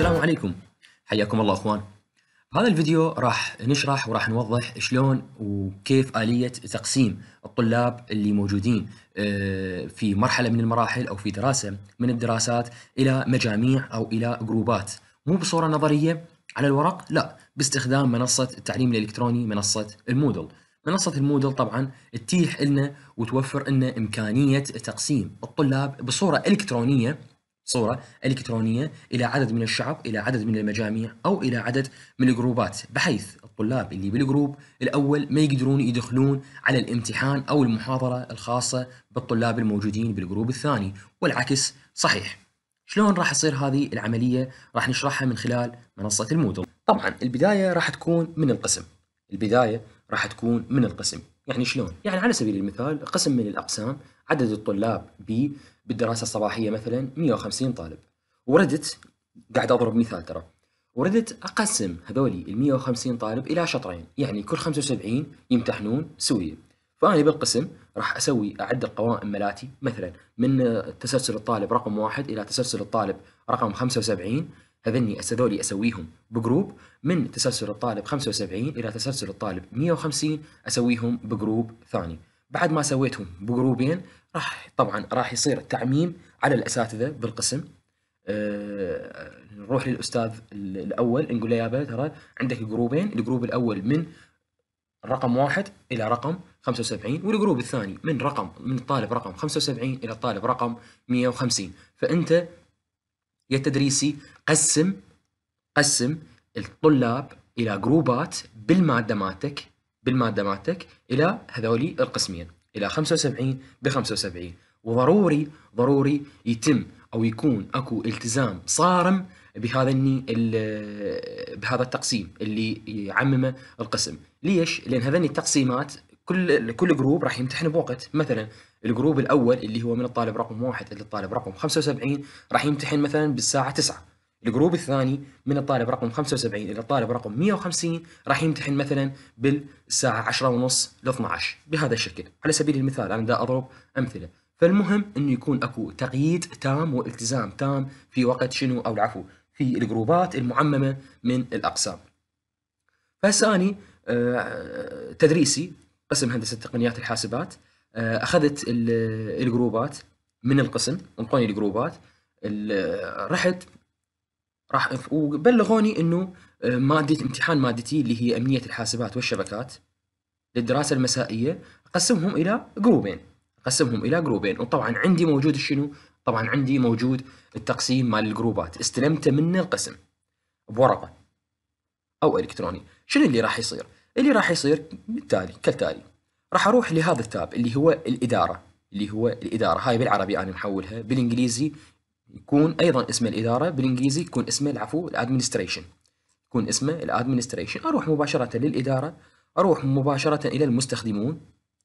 السلام عليكم حياكم الله اخوان هذا الفيديو راح نشرح وراح نوضح شلون وكيف آلية تقسيم الطلاب اللي موجودين آه، في مرحلة من المراحل أو في دراسة من الدراسات إلى مجاميع أو إلى جروبات مو بصورة نظرية على الورق لا باستخدام منصة التعليم الإلكتروني منصة المودل منصة المودل طبعا تتيح لنا وتوفر لنا إمكانية تقسيم الطلاب بصورة إلكترونية صورة إلكترونية إلى عدد من الشعب إلى عدد من المجاميع أو إلى عدد من الجروبات بحيث الطلاب اللي بالجروب الأول ما يقدرون يدخلون على الامتحان أو المحاضرة الخاصة بالطلاب الموجودين بالجروب الثاني والعكس صحيح شلون راح تصير هذه العملية راح نشرحها من خلال منصة المودل طبعا البداية راح تكون من القسم البداية راح تكون من القسم يعني شلون؟ يعني على سبيل المثال قسم من الأقسام عدد الطلاب ب بالدراسه الصباحيه مثلا 150 طالب وردت قاعد اضرب مثال ترى وردت اقسم هذولي ال 150 طالب الى شطرين يعني كل 75 يمتحنون سويه فانا بالقسم راح اسوي اعد القوائم ملاتي مثلا من تسلسل الطالب رقم واحد الى تسلسل الطالب رقم 75 هذني هذولي اسويهم بجروب من تسلسل الطالب 75 الى تسلسل الطالب 150 اسويهم بجروب ثاني بعد ما سويتهم بجروبين راح طبعا راح يصير التعميم على الاساتذه بالقسم أه نروح للاستاذ الاول نقول له يابا ترى عندك جروبين الجروب الاول من رقم واحد الى رقم 75 والجروب الثاني من رقم من الطالب رقم 75 الى الطالب رقم 150 فانت يا تدريسي قسم قسم الطلاب الى جروبات بالماده مالتك بالماده مالتك الى هذولي القسمين الى 75 ب 75 وضروري ضروري يتم او يكون اكو التزام صارم بهذا الني بهذا التقسيم اللي يعممه القسم ليش لان هذني التقسيمات كل كل جروب راح يمتحن بوقت مثلا الجروب الاول اللي هو من الطالب رقم واحد الى الطالب رقم 75 راح يمتحن مثلا بالساعه 9 الجروب الثاني من الطالب رقم 75 الى الطالب رقم 150 راح يمتحن مثلا بالساعه 10:30 ل 12 بهذا الشكل على سبيل المثال انا دا اضرب امثله فالمهم انه يكون اكو تقييد تام والتزام تام في وقت شنو او العفو في الجروبات المعممه من الاقسام فساني اني آه، تدريسي قسم هندسه تقنيات الحاسبات آه، اخذت الجروبات من القسم انطوني الجروبات رحت راح وبلغوني انه آه، ماده امتحان مادتي اللي هي امنيه الحاسبات والشبكات للدراسه المسائيه اقسمهم الى جروبين اقسمهم الى جروبين وطبعا عندي موجود شنو؟ طبعا عندي موجود التقسيم مال الجروبات استلمته منه القسم بورقه او الكتروني شنو اللي راح يصير اللي راح يصير بالتالي كالتالي راح اروح لهذا التاب اللي هو الاداره اللي هو الاداره هاي بالعربي انا محولها بالانجليزي يكون ايضا اسم الاداره بالانجليزي يكون اسمه العفو الادمنستريشن يكون اسمه الادمنستريشن اروح مباشره للاداره اروح مباشره الى المستخدمون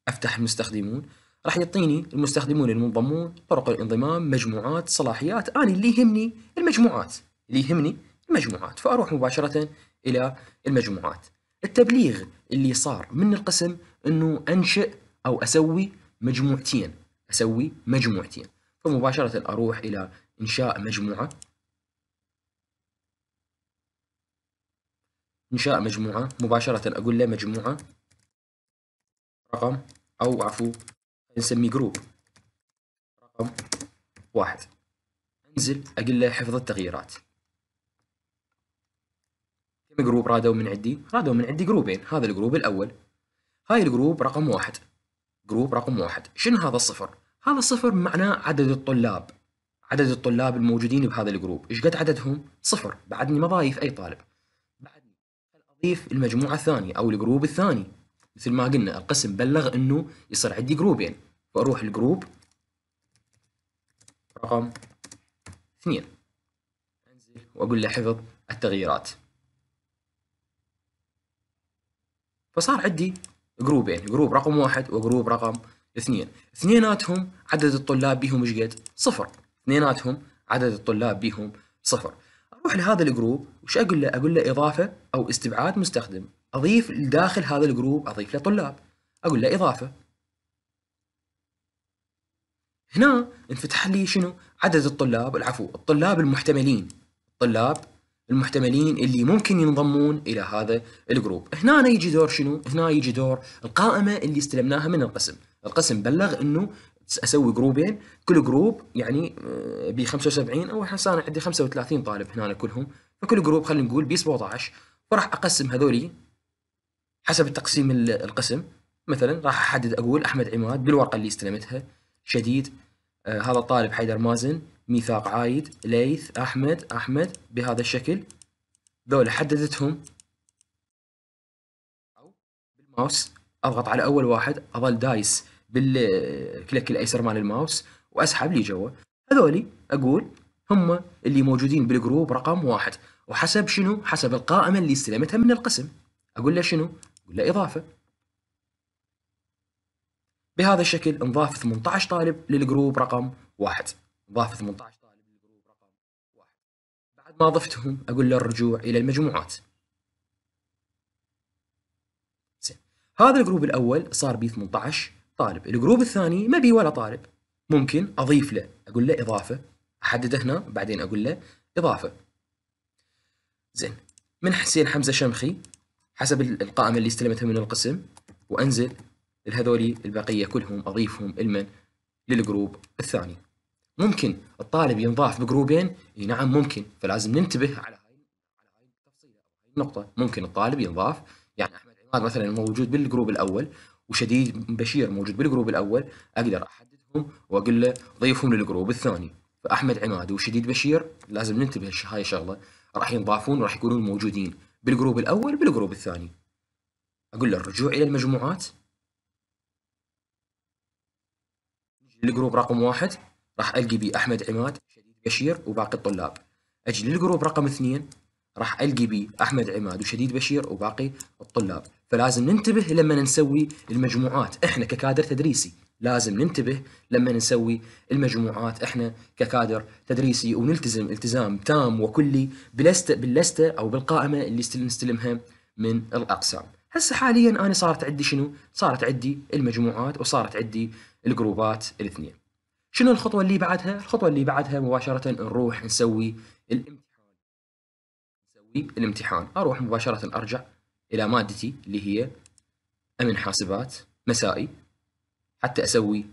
افتح المستخدمون راح يعطيني المستخدمون المنضمون طرق الانضمام مجموعات صلاحيات انا اللي يهمني المجموعات اللي يهمني المجموعات فاروح مباشره الى المجموعات التبليغ اللي صار من القسم انه انشئ او اسوي مجموعتين اسوي مجموعتين فمباشره اروح الى إنشاء مجموعة إنشاء مجموعة مباشرة أقول له مجموعة رقم أو عفوا نسميه جروب رقم واحد أنزل أقول له حفظ التغييرات كم جروب رادوا من عندي؟ رادوا من عندي جروبين إيه؟ هذا الجروب الأول هاي الجروب رقم واحد جروب رقم واحد شنو هذا الصفر؟ هذا الصفر معناه عدد الطلاب عدد الطلاب الموجودين بهذا الجروب ايش قد عددهم صفر بعدني ما ضايف اي طالب بعدني اضيف المجموعه الثانيه او الجروب الثاني مثل ما قلنا القسم بلغ انه يصير عندي جروبين فاروح الجروب رقم اثنين انزل واقول له حفظ التغييرات فصار عندي جروبين جروب رقم واحد وجروب رقم اثنين اثنيناتهم عدد الطلاب بهم ايش قد صفر اثنيناتهم عدد الطلاب بيهم صفر اروح لهذا الجروب وش اقول له اقول له اضافه او استبعاد مستخدم اضيف داخل هذا الجروب اضيف له طلاب اقول له اضافه هنا انفتح لي شنو عدد الطلاب العفو الطلاب المحتملين الطلاب المحتملين اللي ممكن ينضمون الى هذا الجروب هنا يجي دور شنو هنا يجي دور القائمه اللي استلمناها من القسم القسم بلغ انه اسوي جروبين كل جروب يعني آه، ب 75 او احنا صار عندي 35 طالب هنا كلهم فكل جروب خلينا نقول ب 17 فراح اقسم هذولي حسب التقسيم القسم مثلا راح احدد اقول احمد عماد بالورقه اللي استلمتها شديد آه هذا الطالب حيدر مازن ميثاق عايد ليث احمد احمد بهذا الشكل ذولا حددتهم او بالماوس اضغط على اول واحد اظل دايس بالكليك الايسر مال الماوس واسحب لي جوا هذولي اقول هم اللي موجودين بالجروب رقم واحد وحسب شنو حسب القائمه اللي استلمتها من القسم اقول له شنو اقول له اضافه بهذا الشكل انضاف 18 طالب للجروب رقم واحد انضاف 18 طالب للجروب رقم واحد بعد ما ضفتهم اقول له الرجوع الى المجموعات زين هذا الجروب الاول صار ب 18 طالب الجروب الثاني ما بيه ولا طالب ممكن أضيف له أقول له إضافة أحدده هنا بعدين أقول له إضافة زين من حسين حمزة شمخي حسب القائمة اللي استلمتها من القسم وأنزل لهذولي البقية كلهم أضيفهم المن للجروب الثاني ممكن الطالب ينضاف بجروبين اي نعم ممكن فلازم ننتبه على هاي على هاي التفصيله او هاي النقطه ممكن الطالب ينضاف يعني احمد عماد مثلا موجود بالجروب الاول وشديد بشير موجود بالجروب الاول اقدر احددهم واقول له ضيفهم للجروب الثاني فاحمد عماد وشديد بشير لازم ننتبه هاي شغله راح ينضافون وراح يكونون موجودين بالجروب الاول بالجروب الثاني اقول له الرجوع الى المجموعات للجروب رقم واحد راح القي بي احمد عماد شديد بشير وباقي الطلاب اجي للجروب رقم اثنين راح القي بي احمد عماد وشديد بشير وباقي الطلاب فلازم ننتبه لما نسوي المجموعات احنا ككادر تدريسي لازم ننتبه لما نسوي المجموعات احنا ككادر تدريسي ونلتزم التزام تام وكلي بلست باللسته او بالقائمه اللي نستلمها من الاقسام. هسه حاليا انا صارت عندي شنو؟ صارت عندي المجموعات وصارت عندي الجروبات الاثنين. شنو الخطوه اللي بعدها؟ الخطوه اللي بعدها مباشره نروح نسوي الامتحان. نسوي الامتحان، اروح مباشره ارجع الى مادتي اللي هي امن حاسبات مسائي حتى اسوي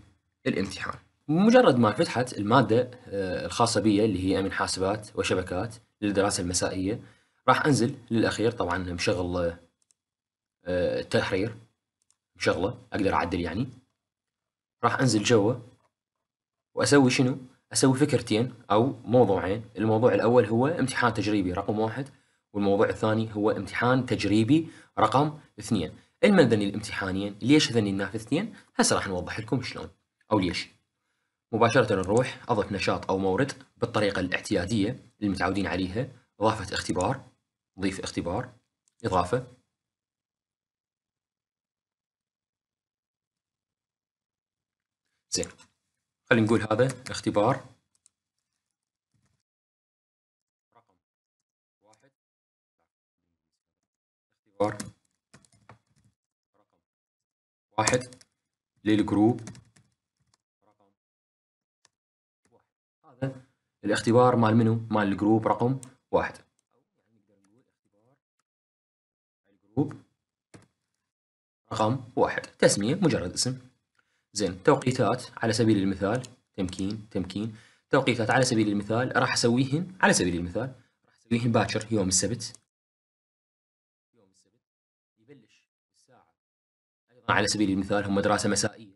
الامتحان مجرد ما فتحت الماده آه، الخاصه بي اللي هي امن حاسبات وشبكات للدراسه المسائيه راح انزل للاخير طبعا مشغل آه، التحرير مشغله اقدر اعدل يعني راح انزل جوا واسوي شنو؟ اسوي فكرتين او موضوعين، الموضوع الاول هو امتحان تجريبي رقم واحد والموضوع الثاني هو امتحان تجريبي رقم اثنين علما ذني الامتحانين ليش ذني النافذتين هسه راح نوضح لكم شلون او ليش مباشرة نروح أضف نشاط أو مورد بالطريقة الاعتيادية اللي متعودين عليها إضافة اختبار ضيف اختبار إضافة زين خلينا نقول هذا اختبار ار رقم واحد للجروب رقم واحد هذا الاختبار مال منو؟ مال الجروب رقم واحد او نقدر نقول اختبار الجروب رقم واحد تسمية مجرد اسم زين توقيتات على سبيل المثال تمكين تمكين توقيتات على سبيل المثال راح اسويهن على سبيل المثال راح اسويهن باكر يوم السبت على سبيل المثال هم دراسة مسائية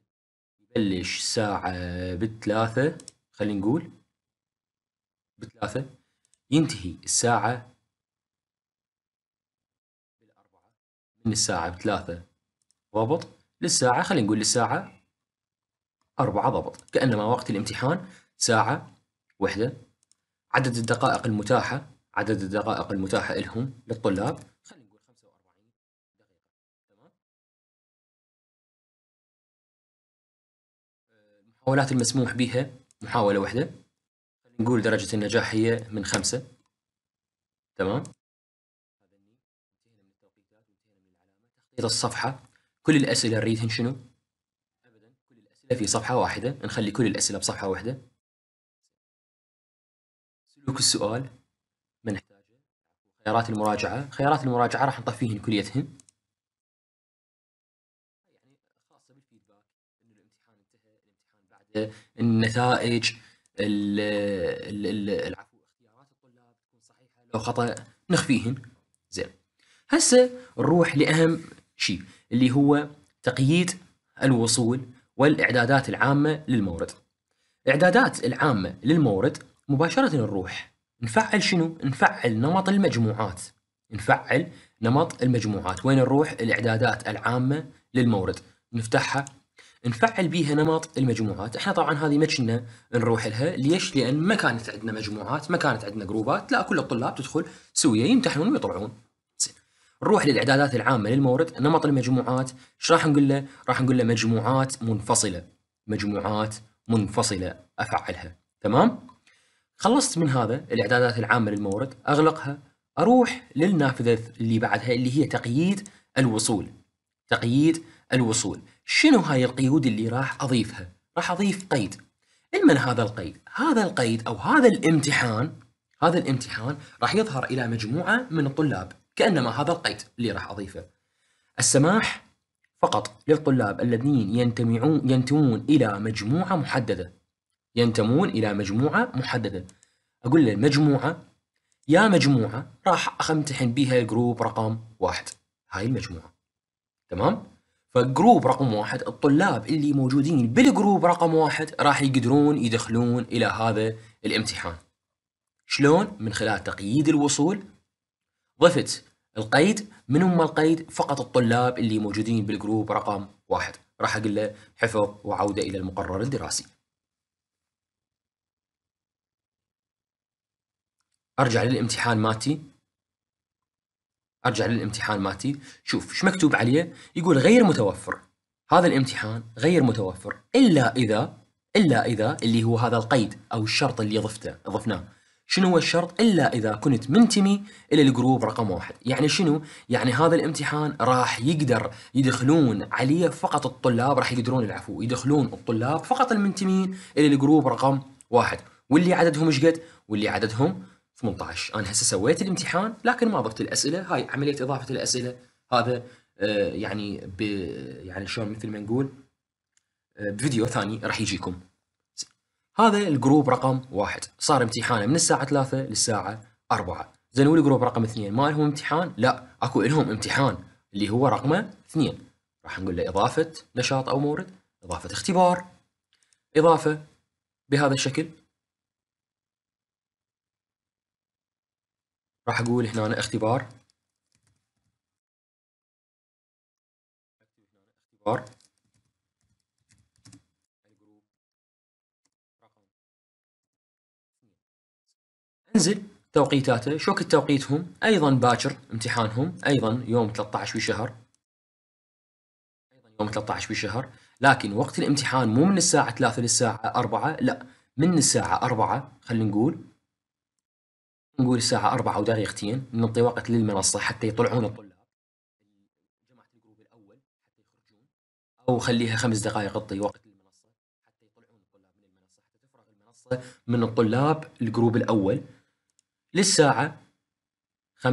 يبلش الساعة بالثلاثة خلينا نقول بالثلاثة ينتهي الساعة بالأربعة من الساعة بثلاثة ضبط للساعة خلينا نقول للساعة أربعة ضبط كأنما وقت الامتحان ساعة واحدة عدد الدقائق المتاحة عدد الدقائق المتاحة لهم للطلاب خلينا المحاولات المسموح بها محاولة واحدة نقول درجة النجاح هي من خمسة تمام تخطيط الصفحة كل الأسئلة نريدهن شنو؟ أبدا كل الأسئلة في صفحة واحدة نخلي كل الأسئلة بصفحة واحدة سلوك السؤال ما نحتاجه خيارات المراجعة خيارات المراجعة راح نطفيهن كليتهن النتائج العفو اختيارات الطلاب تكون صحيحه لو خطا نخفيهن زين هسه نروح لاهم شيء اللي هو تقييد الوصول والاعدادات العامه للمورد الاعدادات العامه للمورد مباشره نروح نفعل شنو نفعل نمط المجموعات نفعل نمط المجموعات وين نروح الاعدادات العامه للمورد نفتحها نفعل بيها نمط المجموعات احنا طبعا هذه ما كنا نروح لها ليش لان ما كانت عندنا مجموعات ما كانت عندنا جروبات لا كل الطلاب تدخل سويه يمتحنون ويطلعون زين نروح للاعدادات العامه للمورد نمط المجموعات ايش راح نقول له راح نقول له مجموعات منفصله مجموعات منفصله افعلها تمام خلصت من هذا الاعدادات العامه للمورد اغلقها اروح للنافذه اللي بعدها اللي هي تقييد الوصول تقييد الوصول شنو هاي القيود اللي راح اضيفها راح اضيف قيد لمن هذا القيد هذا القيد او هذا الامتحان هذا الامتحان راح يظهر الى مجموعه من الطلاب كانما هذا القيد اللي راح اضيفه السماح فقط للطلاب الذين ينتمعون ينتمون الى مجموعه محدده ينتمون الى مجموعه محدده اقول له مجموعه يا مجموعه راح امتحن بها الجروب رقم واحد هاي المجموعه تمام فجروب رقم واحد الطلاب اللي موجودين بالجروب رقم واحد راح يقدرون يدخلون الى هذا الامتحان شلون من خلال تقييد الوصول ضفت القيد من هم القيد فقط الطلاب اللي موجودين بالجروب رقم واحد راح اقول له حفظ وعوده الى المقرر الدراسي ارجع للامتحان مالتي ارجع للامتحان مالتي شوف ايش مكتوب عليه يقول غير متوفر هذا الامتحان غير متوفر الا اذا الا اذا اللي هو هذا القيد او الشرط اللي ضفته ضفناه شنو هو الشرط الا اذا كنت منتمي الى الجروب رقم واحد يعني شنو يعني هذا الامتحان راح يقدر يدخلون عليه فقط الطلاب راح يقدرون العفو يدخلون الطلاب فقط المنتمين الى الجروب رقم واحد واللي عددهم ايش قد واللي عددهم 18 انا هسه سويت الامتحان لكن ما ضفت الاسئله هاي عمليه اضافه الاسئله هذا آه، يعني ب يعني شلون مثل ما نقول بفيديو آه، ثاني راح يجيكم هذا الجروب رقم واحد صار امتحانه من الساعه 3 للساعه 4 زين والجروب رقم اثنين ما لهم امتحان لا اكو لهم امتحان اللي هو رقمه اثنين راح نقول له اضافه نشاط او مورد اضافه اختبار اضافه بهذا الشكل راح أقول هنا أنا اختبار اختبار الجروب رقم انزل توقيتاته شوكة توقيتهم أيضا باكر امتحانهم أيضا يوم 13 بشهر أيضا يوم 13 بشهر لكن وقت الامتحان مو من الساعة 3 للساعة 4 لا من الساعة 4 خلينا نقول نقول الساعة 4 ودقيقتين ننطي وقت للمنصة حتى يطلعون الطلاب جماعة الجروب الأول حتى يخرجون أو خليها خمس دقائق تعطي وقت للمنصة حتى يطلعون الطلاب من المنصة حتى تفرغ المنصة من الطلاب الجروب الأول للساعة و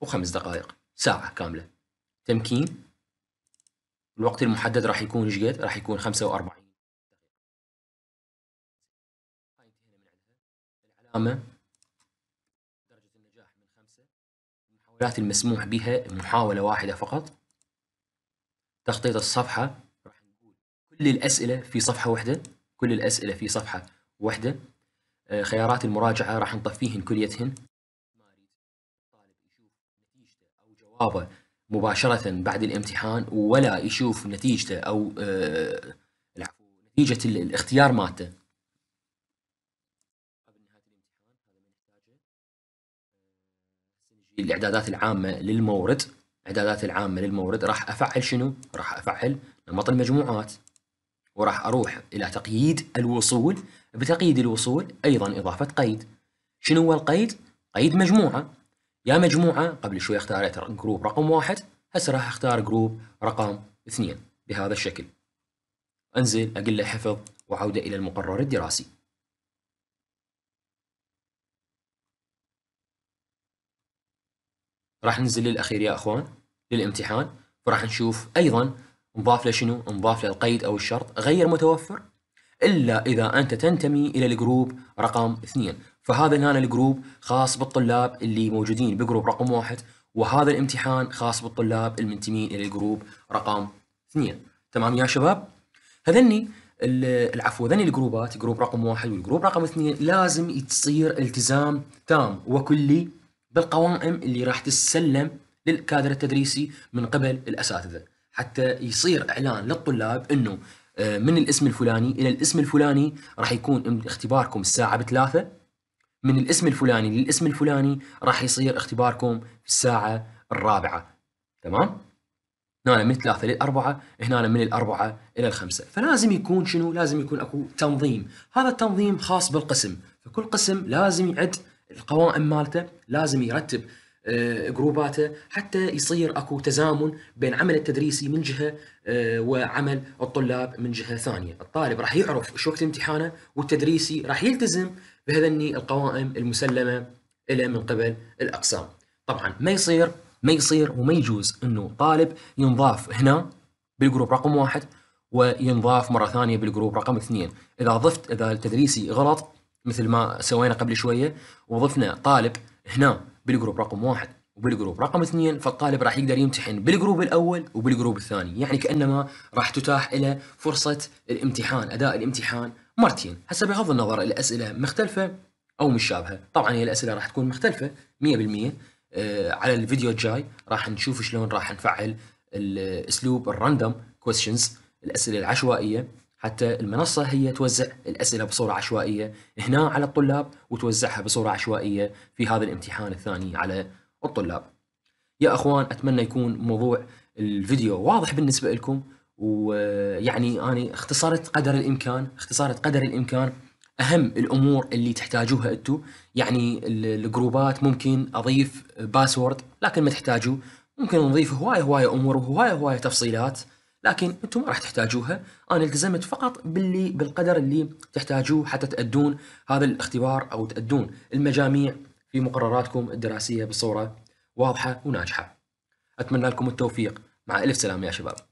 وخمس دقائق ساعة كاملة تمكين الوقت المحدد راح يكون ايش قد؟ راح يكون 45 علامة درجة النجاح من خمسة المحاولات المسموح بها محاولة واحدة فقط تخطيط الصفحة راح نقول كل الأسئلة في صفحة واحدة كل الأسئلة في صفحة واحدة آه، خيارات المراجعة راح نطفيهن كليتهن الطالب يشوف نتيجته أو جوابه مباشرة بعد الامتحان ولا يشوف نتيجته أو آه، العفو نتيجة الاختيار مالته الاعدادات العامه للمورد الاعدادات العامه للمورد راح افعل شنو؟ راح افعل نمط المجموعات وراح اروح الى تقييد الوصول بتقييد الوصول ايضا اضافه قيد شنو هو القيد؟ قيد مجموعه يا مجموعه قبل شوي اختاريت جروب رقم واحد هسه راح اختار جروب رقم اثنين بهذا الشكل انزل اقل حفظ وعوده الى المقرر الدراسي راح ننزل للاخير يا اخوان للامتحان وراح نشوف ايضا نضاف له شنو؟ نضاف له القيد او الشرط غير متوفر الا اذا انت تنتمي الى الجروب رقم اثنين، فهذا هنا الجروب خاص بالطلاب اللي موجودين بجروب رقم واحد وهذا الامتحان خاص بالطلاب المنتمين الى الجروب رقم اثنين، تمام يا شباب؟ هذني العفو هذني الجروبات جروب رقم واحد والجروب رقم اثنين لازم تصير التزام تام وكلي بالقوائم اللي راح تسلم للكادر التدريسي من قبل الاساتذه حتى يصير اعلان للطلاب انه آه، من الاسم الفلاني الى الاسم الفلاني راح يكون اختباركم الساعه بثلاثة من الاسم الفلاني للاسم الفلاني راح يصير اختباركم في الساعه الرابعه تمام هنا من ثلاثة للأربعة هنا من الأربعة إلى الخمسة فلازم يكون شنو لازم يكون أكو تنظيم هذا التنظيم خاص بالقسم فكل قسم لازم يعد القوائم مالته لازم يرتب آه، جروباته حتى يصير اكو تزامن بين عمل التدريسي من جهه آه، وعمل الطلاب من جهه ثانيه، الطالب راح يعرف شو وقت امتحانه والتدريسي راح يلتزم بهذني القوائم المسلمه له من قبل الاقسام. طبعا ما يصير ما يصير وما يجوز انه طالب ينضاف هنا بالجروب رقم واحد وينضاف مره ثانيه بالجروب رقم اثنين، اذا ضفت اذا التدريسي غلط مثل ما سوينا قبل شويه وضفنا طالب هنا بالجروب رقم واحد وبالجروب رقم اثنين فالطالب راح يقدر يمتحن بالجروب الاول وبالجروب الثاني يعني كانما راح تتاح له فرصه الامتحان اداء الامتحان مرتين هسه بغض النظر الاسئله مختلفه او مشابهه طبعا هي الاسئله راح تكون مختلفه 100% آه، على الفيديو الجاي راح نشوف شلون راح نفعل الاسلوب الراندوم كويستشنز الاسئله العشوائيه حتى المنصة هي توزع الأسئلة بصورة عشوائية هنا على الطلاب وتوزعها بصورة عشوائية في هذا الامتحان الثاني على الطلاب يا أخوان أتمنى يكون موضوع الفيديو واضح بالنسبة لكم ويعني أنا اختصرت قدر الإمكان اختصرت قدر الإمكان أهم الأمور اللي تحتاجوها أنتو يعني الجروبات ممكن أضيف باسورد لكن ما تحتاجوا ممكن نضيف هواية هواية أمور وهواية هواية تفصيلات لكن انتم ما راح تحتاجوها انا التزمت فقط باللي بالقدر اللي تحتاجوه حتى تأدون هذا الاختبار او تأدون المجاميع في مقرراتكم الدراسيه بصوره واضحه وناجحه اتمنى لكم التوفيق مع الف سلامه يا شباب